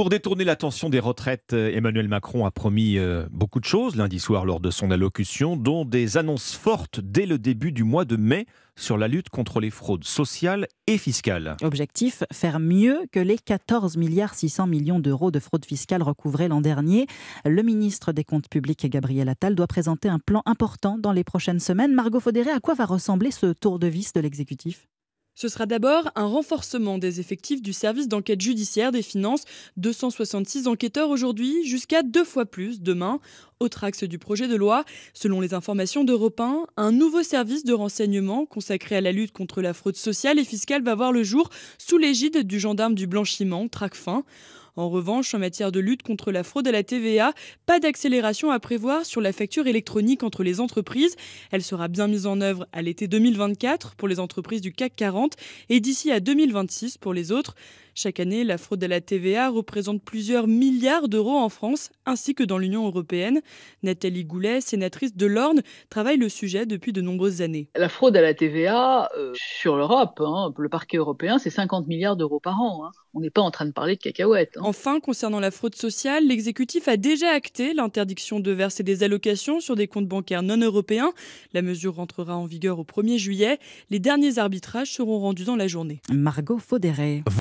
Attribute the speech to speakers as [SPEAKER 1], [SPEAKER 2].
[SPEAKER 1] Pour détourner l'attention des retraites, euh, Emmanuel Macron a promis euh, beaucoup de choses lundi soir lors de son allocution, dont des annonces fortes dès le début du mois de mai sur la lutte contre les fraudes sociales et fiscales.
[SPEAKER 2] Objectif, faire mieux que les 14 milliards 600 millions d'euros de fraude fiscale recouvrés l'an dernier. Le ministre des Comptes publics, Gabriel Attal, doit présenter un plan important dans les prochaines semaines. Margot Faudéré, à quoi va ressembler ce tour de vis de l'exécutif
[SPEAKER 3] ce sera d'abord un renforcement des effectifs du service d'enquête judiciaire des finances, 266 enquêteurs aujourd'hui, jusqu'à deux fois plus demain. Autre axe du projet de loi, selon les informations d'Europe un nouveau service de renseignement consacré à la lutte contre la fraude sociale et fiscale va voir le jour sous l'égide du gendarme du blanchiment, Tracfin. En revanche, en matière de lutte contre la fraude à la TVA, pas d'accélération à prévoir sur la facture électronique entre les entreprises. Elle sera bien mise en œuvre à l'été 2024 pour les entreprises du CAC 40 et d'ici à 2026 pour les autres. Chaque année, la fraude à la TVA représente plusieurs milliards d'euros en France ainsi que dans l'Union européenne. Nathalie Goulet, sénatrice de l'Orne, travaille le sujet depuis de nombreuses années. La fraude à la TVA euh, sur l'Europe, hein, le parquet européen, c'est 50 milliards d'euros par an. Hein. On n'est pas en train de parler de cacahuètes. Hein. Enfin, concernant la fraude sociale, l'exécutif a déjà acté l'interdiction de verser des allocations sur des comptes bancaires non européens. La mesure rentrera en vigueur au 1er juillet. Les derniers arbitrages seront rendus dans la journée.
[SPEAKER 2] Margot